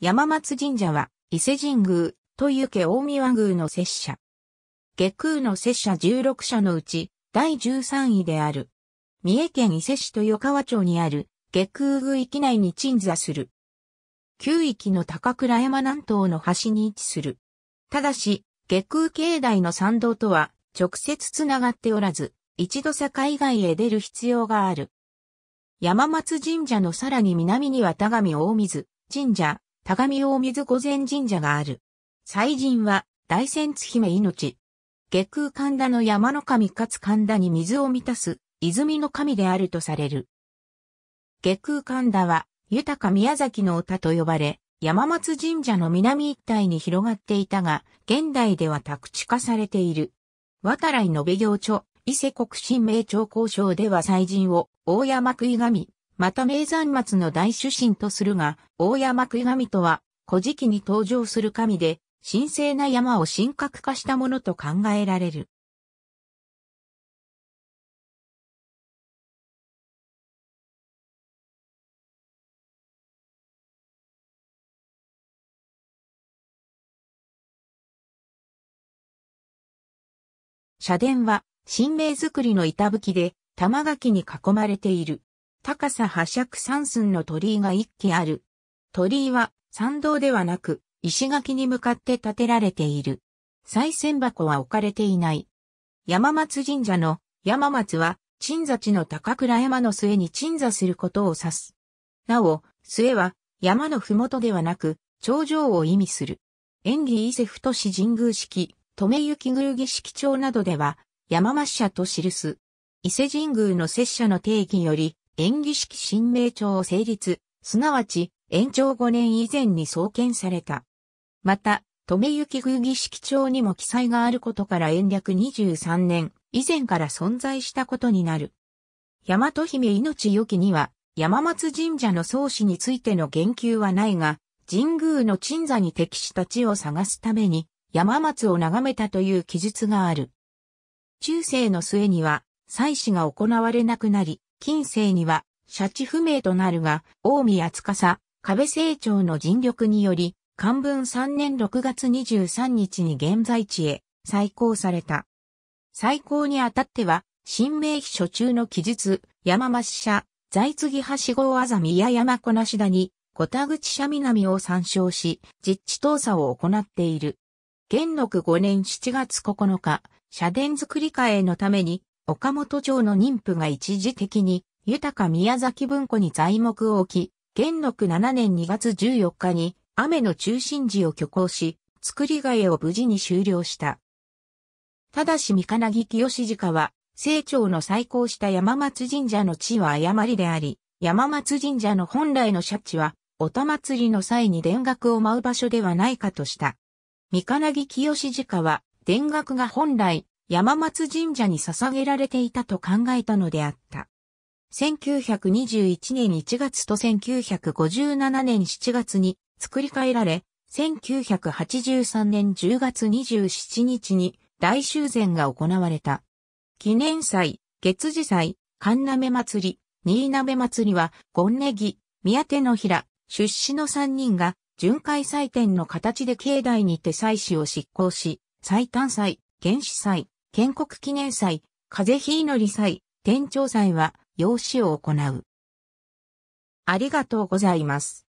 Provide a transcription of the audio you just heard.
山松神社は、伊勢神宮、という家大宮宮の拙社。下空の拙社16社のうち、第13位である。三重県伊勢市豊川町にある、下空宮域内に鎮座する。旧域の高倉山南東の端に位置する。ただし、下空境内の参道とは、直接つながっておらず、一度以外へ出る必要がある。山松神社のさらに南には田上大水神社、田上大水御前神社がある。祭神は、大仙津姫命。月空神田の山の神かつ神田に水を満たす、泉の神であるとされる。月空神田は、豊か宮崎の歌と呼ばれ、山松神社の南一帯に広がっていたが、現代では宅地化されている。渡来のべ行著、伊勢国神明朝交渉では祭神を、大山食い神、また名山末の大主神とするが、大山国神とは、古事記に登場する神で、神聖な山を神格化したものと考えられる。社殿は、神明作りの板吹きで、玉垣に囲まれている。高さ八尺三寸の鳥居が一基ある。鳥居は参道ではなく、石垣に向かって建てられている。再銭箱は置かれていない。山松神社の山松は、鎮座地の高倉山の末に鎮座することを指す。なお、末は山のふもとではなく、頂上を意味する。演技伊勢太志神宮式、留行宮儀式帳などでは、山松社と記す。伊勢神宮の拙者の定義より、演技式新名帳を成立、すなわち延長5年以前に創建された。また、留行宮儀式帳にも記載があることから延暦23年以前から存在したことになる。大和姫命よきには、山松神社の創始についての言及はないが、神宮の鎮座に適した地を探すために、山松を眺めたという記述がある。中世の末には、祭祀が行われなくなり、近世には、社地不明となるが、大宮司、壁成長の尽力により、漢文3年6月23日に現在地へ再興された。再興にあたっては、新名秘書中の記述、山増社、在継はし号あざみや山こなしだに、小田口社南を参照し、実地投査を行っている。元禄5年7月9日、社殿作り替えのために、岡本町の妊婦が一時的に、豊か宮崎文庫に材木を置き、元禄7年2月14日に雨の中心時を挙行し、作り替えを無事に終了した。ただし三金木清鹿は、清張の再興した山松神社の地は誤りであり、山松神社の本来の社地は、おた祭りの際に田楽を舞う場所ではないかとした。三金木清鹿は、田楽が本来、山松神社に捧げられていたと考えたのであった。1921年1月と1957年7月に作り変えられ、1983年10月27日に大修繕が行われた。記念祭、月次祭、神鍋祭り、新鍋祭りは、ゴンネギ、宮手の平、出資の3人が、巡回祭典の形で境内にて祭祀を執行し、祭誕祭、原始祭、建国記念祭、風邪ひ祈り祭、天長祭は、養子を行う。ありがとうございます。